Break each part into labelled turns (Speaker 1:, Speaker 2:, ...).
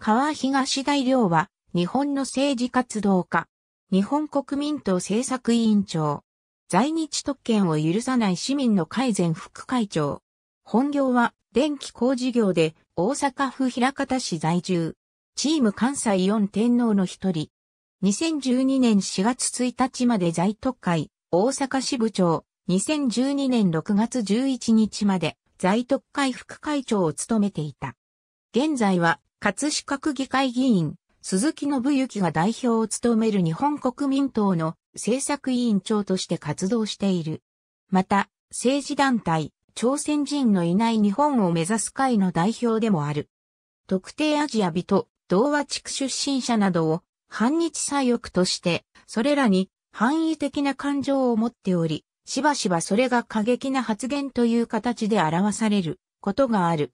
Speaker 1: 川東大良は、日本の政治活動家、日本国民党政策委員長、在日特権を許さない市民の改善副会長。本業は、電気工事業で、大阪府平方市在住。チーム関西4天皇の一人。2012年4月1日まで在特会、大阪支部長。2012年6月11日まで在特会副会長を務めていた。現在は葛飾区議会議員、鈴木信之が代表を務める日本国民党の政策委員長として活動している。また、政治団体、朝鮮人のいない日本を目指す会の代表でもある。特定アジア人、同和地区出身者などを反日左翼として、それらに反意的な感情を持っており、しばしばそれが過激な発言という形で表されることがある。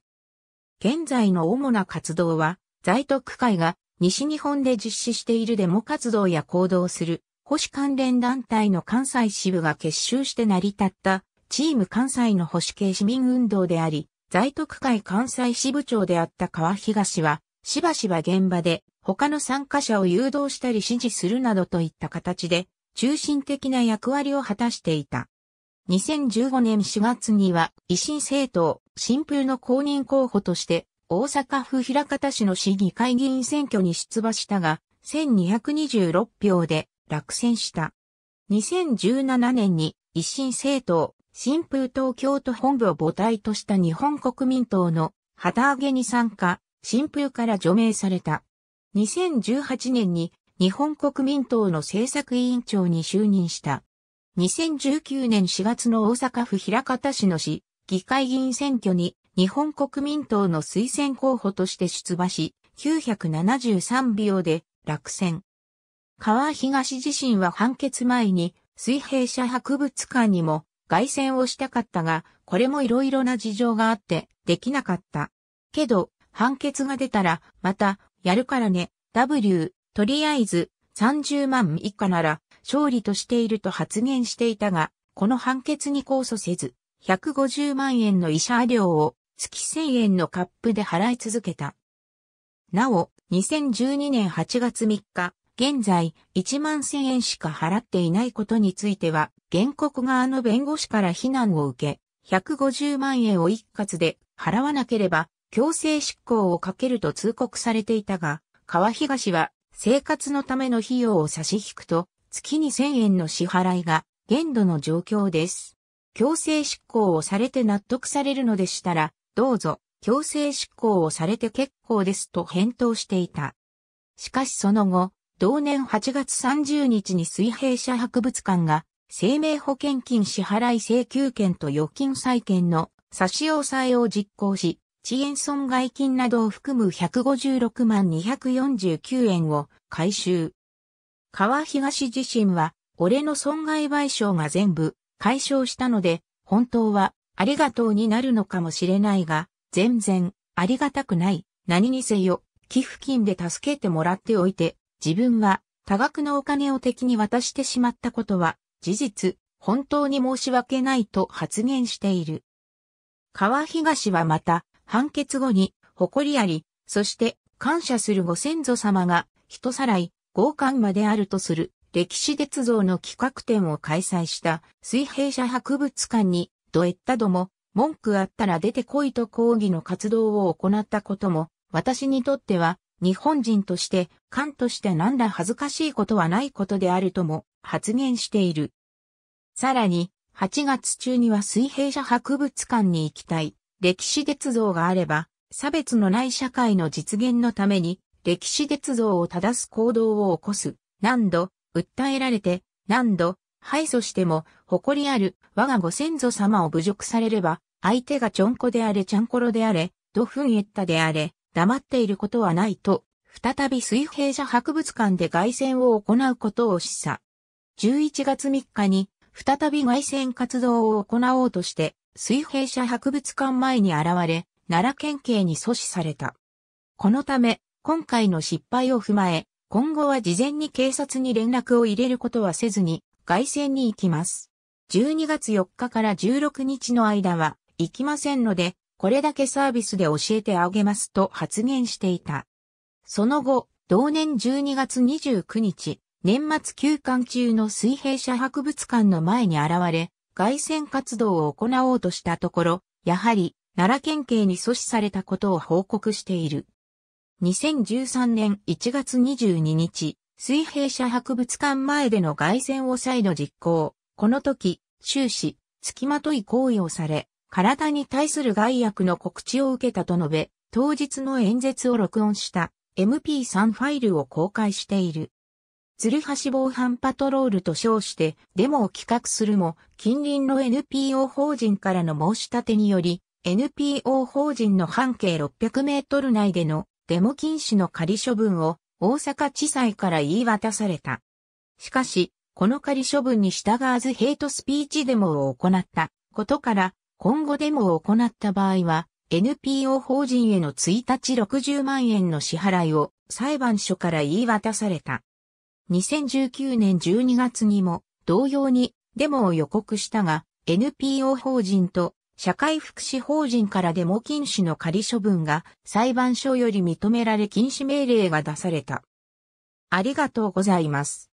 Speaker 1: 現在の主な活動は、在特会が西日本で実施しているデモ活動や行動する保守関連団体の関西支部が結集して成り立ったチーム関西の保守系市民運動であり、在特会関西支部長であった川東は、しばしば現場で他の参加者を誘導したり支持するなどといった形で中心的な役割を果たしていた。2015年4月には維新政党新風の公認候補として、大阪府平方市の市議会議員選挙に出馬したが、1226票で落選した。2017年に一新政党、新風東京都本部を母体とした日本国民党の旗揚げに参加、新風から除名された。2018年に日本国民党の政策委員長に就任した。2019年4月の大阪府平方市の市議会議員選挙に日本国民党の推薦候補として出馬し、973秒で落選。川東自身は判決前に水平社博物館にも外戦をしたかったが、これもいろいろな事情があってできなかった。けど、判決が出たら、また、やるからね、W、とりあえず、30万以下なら、勝利としていると発言していたが、この判決に控訴せず、150万円の医者料を月1000円のカップで払い続けた。なお、2012年8月3日、現在1万1000円しか払っていないことについては、原告側の弁護士から非難を受け、150万円を一括で払わなければ強制執行をかけると通告されていたが、川東は生活のための費用を差し引くと、月に1000円の支払いが限度の状況です。強制執行をされて納得されるのでしたら、どうぞ、強制執行をされて結構ですと返答していた。しかしその後、同年8月30日に水平社博物館が、生命保険金支払い請求権と預金債権の差し押さえを実行し、遅延損害金などを含む156万249円を回収。川東自身は、俺の損害賠償が全部、解消したので、本当はありがとうになるのかもしれないが、全然ありがたくない。何にせよ、寄付金で助けてもらっておいて、自分は多額のお金を敵に渡してしまったことは、事実、本当に申し訳ないと発言している。川東はまた、判決後に、誇りあり、そして、感謝するご先祖様が、人さらい、強姦まであるとする歴史鉄道の企画展を開催した水平社博物館に、ドエッタども、文句あったら出てこいと抗議の活動を行ったことも、私にとっては、日本人として、官としてなんら恥ずかしいことはないことであるとも発言している。さらに、8月中には水平社博物館に行きたい。歴史鉄道があれば、差別のない社会の実現のために、歴史鉄道を正す行動を起こす。何度、訴えられて、何度、敗訴しても、誇りある我がご先祖様を侮辱されれば、相手がちょんこであれちゃんころであれ、ドフンエッタであれ、黙っていることはないと、再び水平社博物館で外旋を行うことを示唆。11月3日に、再び外旋活動を行おうとして、水平社博物館前に現れ、奈良県警に阻止された。このため、今回の失敗を踏まえ、今後は事前に警察に連絡を入れることはせずに、外線に行きます。12月4日から16日の間は行きませんので、これだけサービスで教えてあげますと発言していた。その後、同年12月29日、年末休館中の水平社博物館の前に現れ、外線活動を行おうとしたところ、やはり奈良県警に阻止されたことを報告している。2013年1月22日、水平社博物館前での外旋を再度実行。この時、終始、付きまとい行為をされ、体に対する害悪の告知を受けたと述べ、当日の演説を録音した MP3 ファイルを公開している。鶴橋防犯パトロールと称してデモを企画するも、近隣の NPO 法人からの申し立てにより、NPO 法人の半径600メートル内でのデモ禁止の仮処分を大阪地裁から言い渡された。しかし、この仮処分に従わずヘイトスピーチデモを行ったことから、今後デモを行った場合は、NPO 法人への1日60万円の支払いを裁判所から言い渡された。2019年12月にも同様にデモを予告したが、NPO 法人と社会福祉法人からでも禁止の仮処分が裁判所より認められ禁止命令が出された。ありがとうございます。